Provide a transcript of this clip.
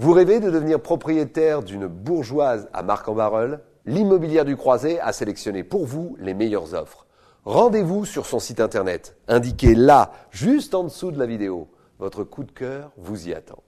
Vous rêvez de devenir propriétaire d'une bourgeoise à Marc-en-Barœul L'immobilière du Croisé a sélectionné pour vous les meilleures offres. Rendez-vous sur son site internet, indiqué là, juste en dessous de la vidéo. Votre coup de cœur vous y attend.